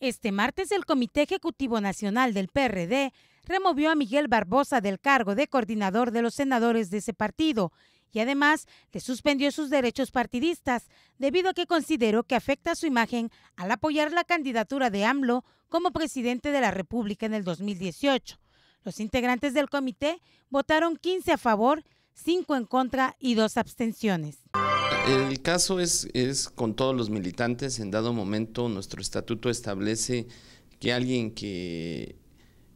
Este martes el Comité Ejecutivo Nacional del PRD removió a Miguel Barbosa del cargo de coordinador de los senadores de ese partido y además le suspendió sus derechos partidistas debido a que consideró que afecta su imagen al apoyar la candidatura de AMLO como presidente de la República en el 2018. Los integrantes del comité votaron 15 a favor, 5 en contra y 2 abstenciones el caso es, con todos los militantes. En dado momento, nuestro estatuto establece que alguien que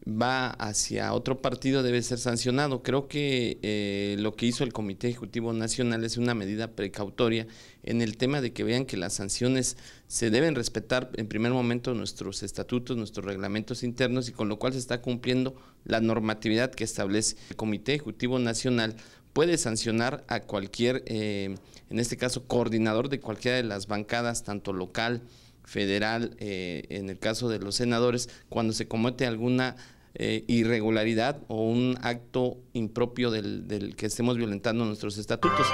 va hacia otro partido debe ser sancionado. Creo que eh, lo que hizo el Comité Ejecutivo Nacional es una medida precautoria en el tema de que vean que las sanciones se deben respetar en primer momento nuestros estatutos, nuestros reglamentos internos y con lo cual se está cumpliendo la normatividad que establece el Comité Ejecutivo Nacional puede sancionar a cualquier, eh, en este caso, coordinador de cualquiera de las bancadas, tanto local, federal, eh, en el caso de los senadores, cuando se comete alguna eh, irregularidad o un acto impropio del, que estemos violentando nuestros estatutos.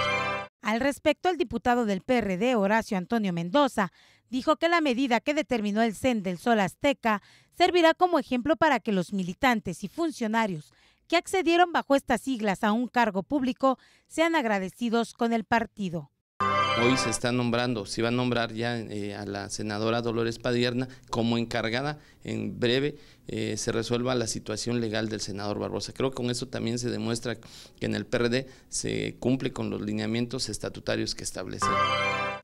Al respecto, el diputado del PRD, Horacio Antonio Mendoza, dijo que la medida que determinó el CEN del Sol Azteca servirá como ejemplo para que los militantes y funcionarios que accedieron bajo estas siglas a un cargo público sean agradecidos con el partido. Hoy se está nombrando, se va a nombrar ya eh, a la senadora Dolores Padierna como encargada en breve eh, se resuelva la situación legal del senador Barbosa. Creo que con eso también se demuestra que en el PRD se cumple con los lineamientos estatutarios que establece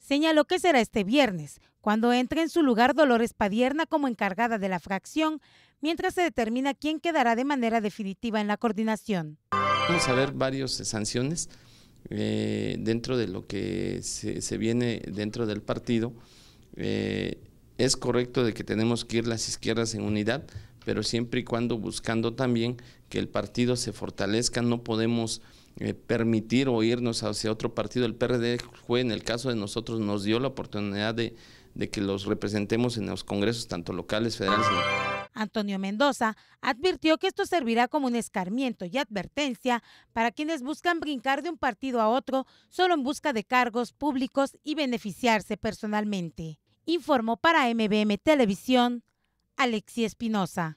señaló que será este viernes, cuando entre en su lugar Dolores Padierna como encargada de la fracción, mientras se determina quién quedará de manera definitiva en la coordinación. Vamos a ver varias eh, sanciones eh, dentro de lo que se, viene dentro del partido. Eh, es correcto de que tenemos que ir las izquierdas en unidad, pero siempre y cuando buscando también que el partido se fortalezca, no podemos eh, permitir o irnos hacia otro partido. El PRD fue, en el caso de nosotros, nos dio la oportunidad de, de que los representemos en los congresos, tanto locales, federales. Antonio Mendoza advirtió que esto servirá como un escarmiento y advertencia para quienes buscan brincar de un partido a otro solo en busca de cargos públicos y beneficiarse personalmente. Informó para MBM Televisión Alexi Espinosa.